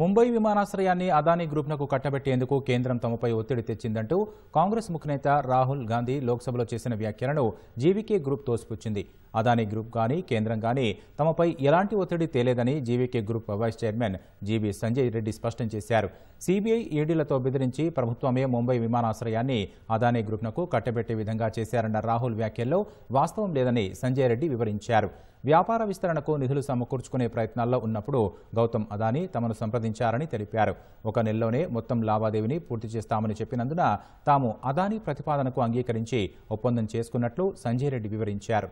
ముంబై విమానాశ్రయాన్ని అదానీ గ్రూప్నకు కట్టబెట్టేందుకు కేంద్రం తమపై ఒత్తిడి తెచ్చిందంటూ కాంగ్రెస్ ముఖ్యనేత రాహుల్ గాంధీ లోక్సభలో చేసిన వ్యాఖ్యలను జీవీకే గ్రూప్ తోసిపుచ్చింది అదానీ గ్రూప్ కానీ కేంద్రం కానీ తమపై ఎలాంటి ఒత్తిడి తేలేదని GVK group vice chairman GV Sanjay Reddy స్పష్టం చేశారు సీబీఐ ఈడీలతో బెదిరించి ప్రభుత్వమే ముంబై విమానాశ్రయాన్ని అదానీ గ్రూప్నకు కట్టబెట్టే విధంగా చేశారన్న రాహుల్ వ్యాఖ్యల్లో వాస్తవం లేదని సంజయ్ రెడ్డి వివరించారు వ్యాపార విస్తరణకు నిధులు సమకూర్చుకునే ప్రయత్నాల్లో ఉన్నప్పుడు గౌతమ్ అదానీ తమను సంప్రదించారని తెలిపారు ఒక నెలలోనే మొత్తం లావాదేవీని పూర్తి చేస్తామని చెప్పినందున తాము అదానీ ప్రతిపాదనకు అంగీకరించి ఒప్పందం చేసుకున్నట్లు సంజయ్ రెడ్డి వివరించారు